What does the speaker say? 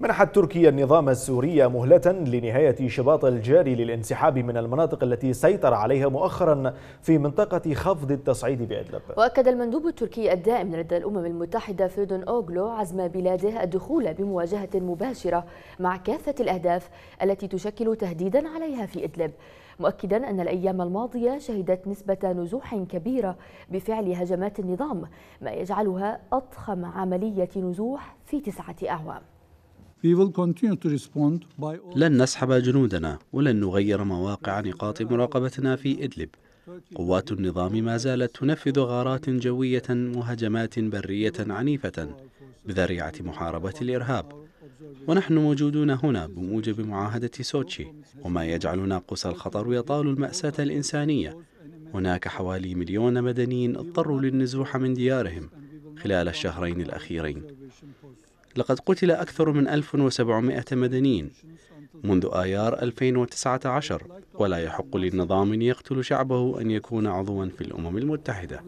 منحت تركيا النظام السوري مهلة لنهاية شباط الجاري للانسحاب من المناطق التي سيطر عليها مؤخرا في منطقة خفض التصعيد بإدلب وأكد المندوب التركي الدائم لدى الأمم المتحدة فيردون أوغلو عزم بلاده الدخول بمواجهة مباشرة مع كافة الأهداف التي تشكل تهديدا عليها في إدلب مؤكدا أن الأيام الماضية شهدت نسبة نزوح كبيرة بفعل هجمات النظام ما يجعلها أضخم عملية نزوح في تسعة أعوام لن نسحب جنودنا ولن نغير مواقع نقاط مراقبتنا في إدلب قوات النظام ما زالت تنفذ غارات جوية وهجمات برية عنيفة بذريعة محاربة الإرهاب ونحن موجودون هنا بموجب معاهدة سوتشي وما يجعل ناقوس الخطر يطال المأساة الإنسانية هناك حوالي مليون مدني اضطروا للنزوح من ديارهم خلال الشهرين الأخيرين لقد قتل أكثر من 1700 مدني منذ آيار 2019 ولا يحق للنظام يقتل شعبه أن يكون عضوا في الأمم المتحدة